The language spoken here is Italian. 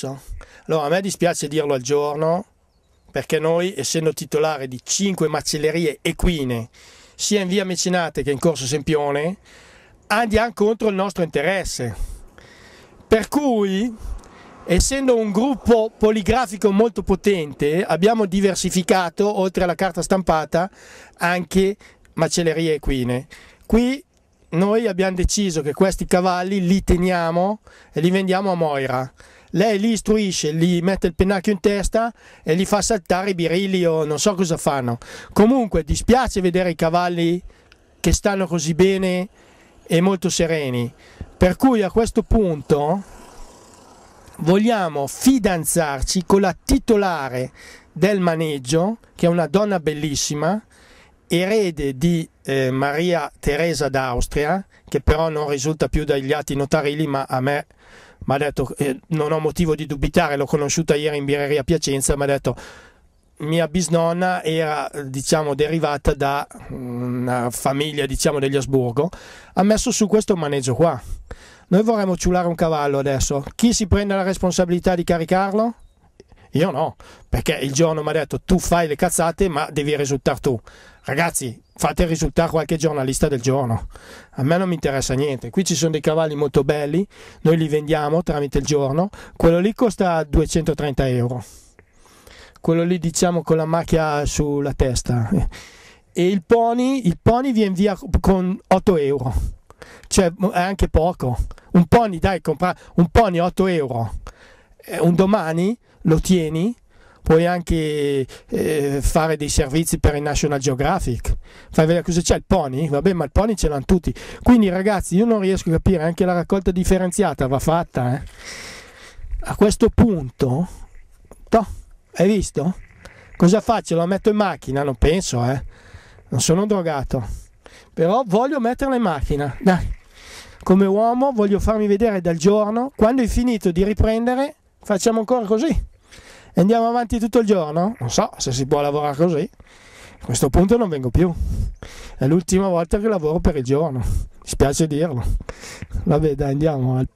pezzo. Allora, a me dispiace dirlo al giorno, perché noi, essendo titolare di 5 macellerie equine, sia in via Mecenate che in Corso Sempione, andiamo contro il nostro interesse. Per cui, essendo un gruppo poligrafico molto potente, abbiamo diversificato, oltre alla carta stampata, anche macellerie equine. Qui noi abbiamo deciso che questi cavalli li teniamo e li vendiamo a Moira lei li istruisce, gli mette il pennacchio in testa e gli fa saltare i birilli o non so cosa fanno. Comunque dispiace vedere i cavalli che stanno così bene e molto sereni, per cui a questo punto vogliamo fidanzarci con la titolare del maneggio, che è una donna bellissima, erede di eh, Maria Teresa d'Austria, che però non risulta più dagli atti notarili, ma a me mi ha detto, eh, non ho motivo di dubitare, l'ho conosciuta ieri in birreria Piacenza, mi ha detto mia bisnonna era diciamo derivata da una famiglia diciamo degli Asburgo, ha messo su questo maneggio qua. Noi vorremmo ciulare un cavallo adesso, chi si prende la responsabilità di caricarlo? Io no, perché il giorno mi ha detto tu fai le cazzate ma devi risultare tu. Ragazzi, fate risultare qualche giornalista del giorno. A me non mi interessa niente. Qui ci sono dei cavalli molto belli, noi li vendiamo tramite il giorno. Quello lì costa 230 euro. Quello lì diciamo con la macchia sulla testa. E il pony, il pony viene via con 8 euro. Cioè è anche poco. Un pony, dai, compra un pony 8 euro. Eh, un domani lo tieni puoi anche eh, fare dei servizi per il National Geographic, fai vedere cosa c'è il pony, vabbè ma il pony ce l'hanno tutti, quindi ragazzi io non riesco a capire, anche la raccolta differenziata va fatta, eh. a questo punto, toh, hai visto? Cosa faccio? La metto in macchina? Non penso, eh. non sono drogato però voglio metterla in macchina. Dai. Come uomo voglio farmi vedere dal giorno, quando è finito di riprendere, facciamo ancora così e andiamo avanti tutto il giorno? Non so se si può lavorare così. A questo punto non vengo più. È l'ultima volta che lavoro per il giorno. Mi spiace dirlo. Vabbè, dai, andiamo al